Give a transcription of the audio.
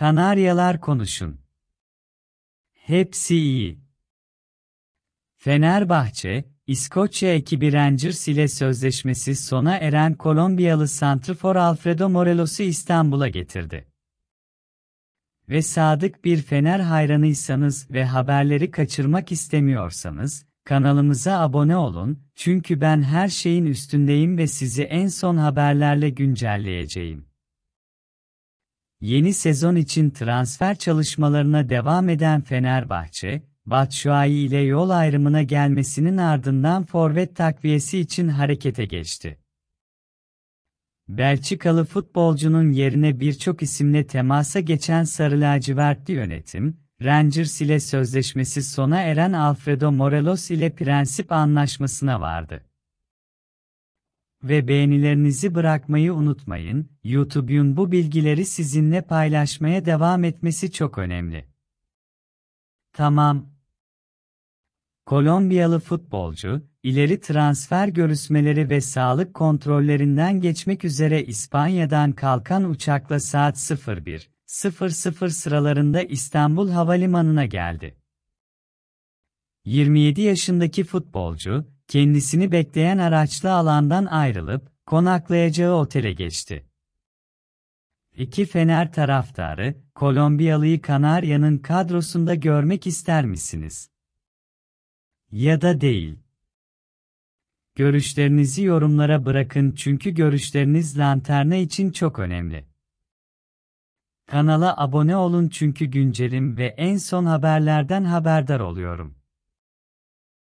Kanaryalar konuşun. Hepsi iyi. Fenerbahçe, İskoçya ekibi Rangers ile sözleşmesi sona eren Kolombiyalı santrfor Alfredo Morelos'u İstanbul'a getirdi. Ve sadık bir Fener hayranıysanız ve haberleri kaçırmak istemiyorsanız, kanalımıza abone olun, çünkü ben her şeyin üstündeyim ve sizi en son haberlerle güncelleyeceğim. Yeni sezon için transfer çalışmalarına devam eden Fenerbahçe, Batshuayi ile yol ayrımına gelmesinin ardından forvet takviyesi için harekete geçti. Belçikalı futbolcunun yerine birçok isimle temasa geçen Sarı Lacivertli yönetim, Rangers ile sözleşmesi sona eren Alfredo Morelos ile prensip anlaşmasına vardı ve beğenilerinizi bırakmayı unutmayın. YouTube'un bu bilgileri sizinle paylaşmaya devam etmesi çok önemli. Tamam. Kolombiyalı futbolcu, ileri transfer görüşmeleri ve sağlık kontrollerinden geçmek üzere İspanya'dan kalkan uçakla saat 01.00 sıralarında İstanbul Havalimanı'na geldi. 27 yaşındaki futbolcu, kendisini bekleyen araçlı alandan ayrılıp, konaklayacağı otele geçti. İki Fener taraftarı, Kolombiyalı'yı Kanarya'nın kadrosunda görmek ister misiniz? Ya da değil. Görüşlerinizi yorumlara bırakın çünkü görüşleriniz lanterna için çok önemli. Kanala abone olun çünkü güncelim ve en son haberlerden haberdar oluyorum.